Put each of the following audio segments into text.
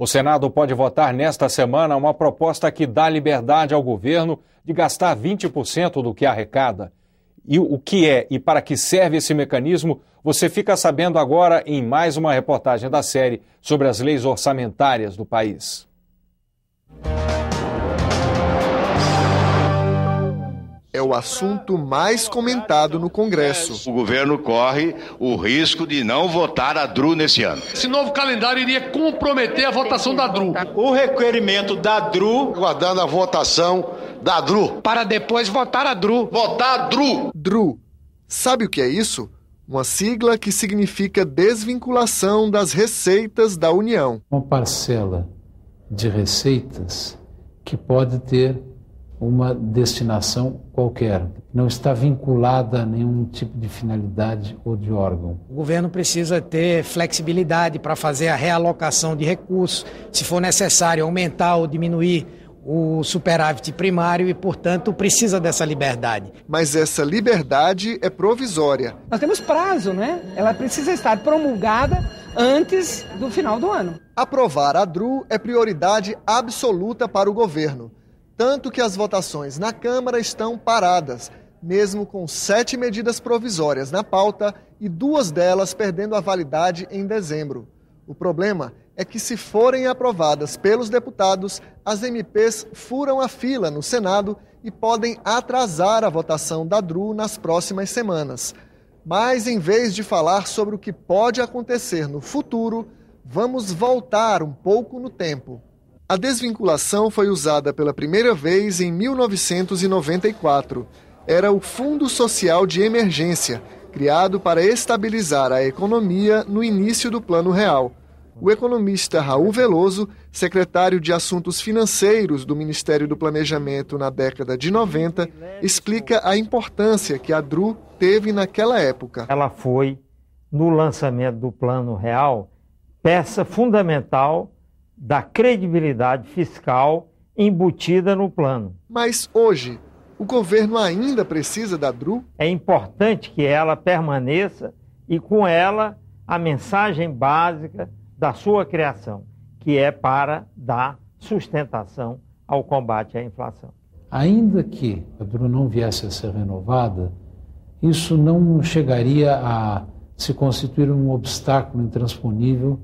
O Senado pode votar nesta semana uma proposta que dá liberdade ao governo de gastar 20% do que arrecada. E o que é e para que serve esse mecanismo, você fica sabendo agora em mais uma reportagem da série sobre as leis orçamentárias do país. é o assunto mais comentado no Congresso. O governo corre o risco de não votar a DRU nesse ano. Esse novo calendário iria comprometer a votação da DRU. O requerimento da DRU. Aguardando a votação da DRU. Para depois votar a DRU. Votar a DRU. DRU. Sabe o que é isso? uma sigla que significa desvinculação das receitas da União. Uma parcela de receitas que pode ter uma destinação qualquer, não está vinculada a nenhum tipo de finalidade ou de órgão. O governo precisa ter flexibilidade para fazer a realocação de recursos, se for necessário aumentar ou diminuir o superávit primário e, portanto, precisa dessa liberdade. Mas essa liberdade é provisória. Nós temos prazo, né? Ela precisa estar promulgada antes do final do ano. Aprovar a DRU é prioridade absoluta para o governo tanto que as votações na Câmara estão paradas, mesmo com sete medidas provisórias na pauta e duas delas perdendo a validade em dezembro. O problema é que, se forem aprovadas pelos deputados, as MPs furam a fila no Senado e podem atrasar a votação da DRU nas próximas semanas. Mas, em vez de falar sobre o que pode acontecer no futuro, vamos voltar um pouco no tempo. A desvinculação foi usada pela primeira vez em 1994. Era o Fundo Social de Emergência, criado para estabilizar a economia no início do Plano Real. O economista Raul Veloso, secretário de Assuntos Financeiros do Ministério do Planejamento na década de 90, explica a importância que a DRU teve naquela época. Ela foi, no lançamento do Plano Real, peça fundamental da credibilidade fiscal embutida no plano. Mas hoje, o governo ainda precisa da DRU? É importante que ela permaneça e, com ela, a mensagem básica da sua criação, que é para dar sustentação ao combate à inflação. Ainda que a DRU não viesse a ser renovada, isso não chegaria a se constituir um obstáculo intransponível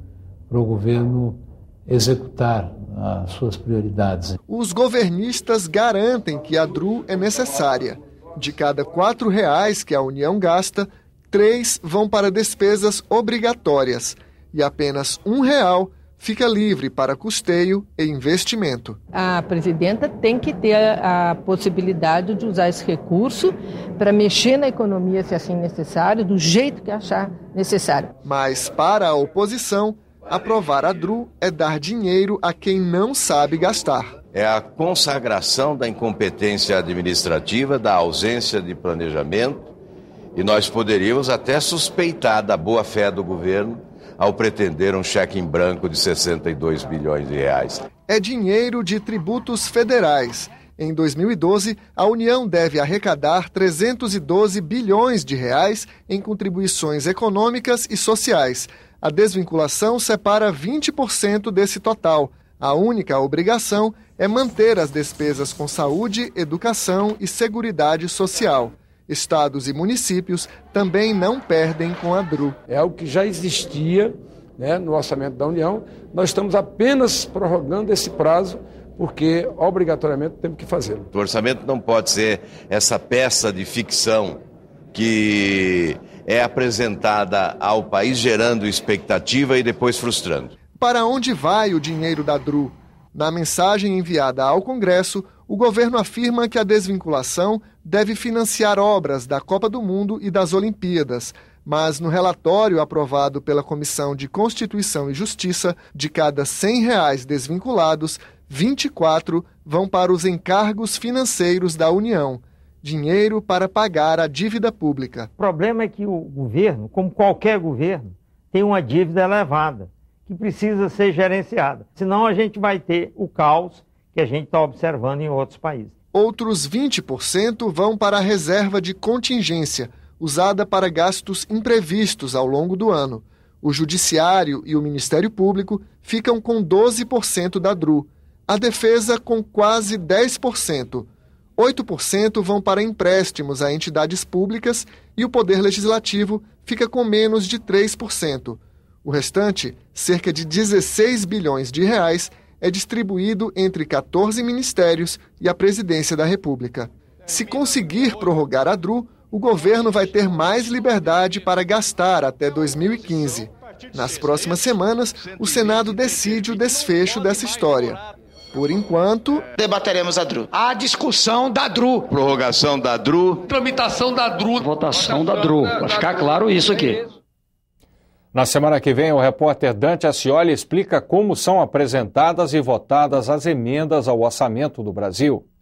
para o governo executar as suas prioridades. Os governistas garantem que a DRU é necessária. De cada quatro reais que a União gasta, três vão para despesas obrigatórias e apenas um real fica livre para custeio e investimento. A presidenta tem que ter a, a possibilidade de usar esse recurso para mexer na economia, se assim necessário, do jeito que achar necessário. Mas para a oposição, Aprovar a DRU é dar dinheiro a quem não sabe gastar. É a consagração da incompetência administrativa, da ausência de planejamento, e nós poderíamos até suspeitar da boa-fé do governo ao pretender um cheque em branco de 62 bilhões de reais. É dinheiro de tributos federais em 2012, a União deve arrecadar 312 bilhões de reais em contribuições econômicas e sociais. A desvinculação separa 20% desse total. A única obrigação é manter as despesas com saúde, educação e seguridade social. Estados e municípios também não perdem com a DRU. É o que já existia né, no orçamento da União. Nós estamos apenas prorrogando esse prazo porque obrigatoriamente temos que fazê-lo. O orçamento não pode ser essa peça de ficção que é apresentada ao país gerando expectativa e depois frustrando. Para onde vai o dinheiro da DRU? Na mensagem enviada ao Congresso, o governo afirma que a desvinculação deve financiar obras da Copa do Mundo e das Olimpíadas. Mas no relatório aprovado pela Comissão de Constituição e Justiça, de cada R$ 100 desvinculados, 24 vão para os encargos financeiros da União, dinheiro para pagar a dívida pública. O problema é que o governo, como qualquer governo, tem uma dívida elevada que precisa ser gerenciada. Senão a gente vai ter o caos que a gente está observando em outros países. Outros 20% vão para a reserva de contingência, usada para gastos imprevistos ao longo do ano. O Judiciário e o Ministério Público ficam com 12% da DRU a defesa com quase 10%. 8% vão para empréstimos a entidades públicas e o Poder Legislativo fica com menos de 3%. O restante, cerca de 16 bilhões de reais, é distribuído entre 14 ministérios e a Presidência da República. Se conseguir prorrogar a DRU, o governo vai ter mais liberdade para gastar até 2015. Nas próximas semanas, o Senado decide o desfecho dessa história. Por enquanto, debateremos a DRU. A discussão da DRU. Prorrogação da DRU. Tramitação da DRU. Votação, da DRU. Vai ficar claro isso aqui. Na semana que vem, o repórter Dante Ascioli explica como são apresentadas e votadas as emendas ao orçamento do Brasil.